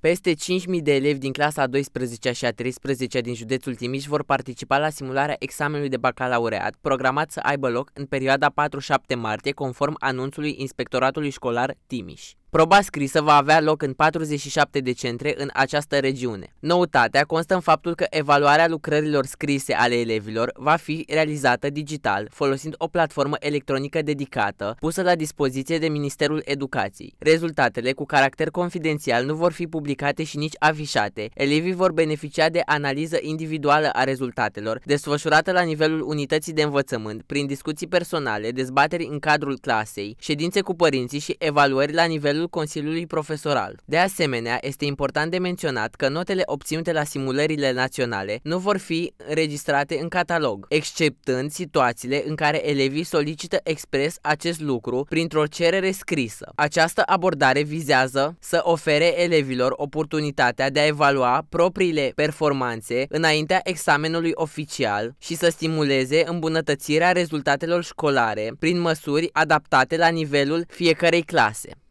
Peste 5.000 de elevi din clasa a 12-a și a 13-a din județul Timiș vor participa la simularea examenului de bacalaureat, programat să aibă loc în perioada 4-7 martie, conform anunțului Inspectoratului Școlar Timiș. Proba scrisă va avea loc în 47 de centre în această regiune. Noutatea constă în faptul că evaluarea lucrărilor scrise ale elevilor va fi realizată digital, folosind o platformă electronică dedicată pusă la dispoziție de Ministerul Educației. Rezultatele cu caracter confidențial nu vor fi publicate și nici afișate. Elevii vor beneficia de analiză individuală a rezultatelor, desfășurată la nivelul unității de învățământ, prin discuții personale, dezbateri în cadrul clasei, ședințe cu părinții și evaluări la nivelul nivelul Consiliului Profesoral. De asemenea, este important de menționat că notele obținute la simulările naționale nu vor fi registrate în catalog, exceptând situațiile în care elevii solicită expres acest lucru printr-o cerere scrisă. Această abordare vizează să ofere elevilor oportunitatea de a evalua propriile performanțe înaintea examenului oficial și să stimuleze îmbunătățirea rezultatelor școlare prin măsuri adaptate la nivelul fiecărei clase.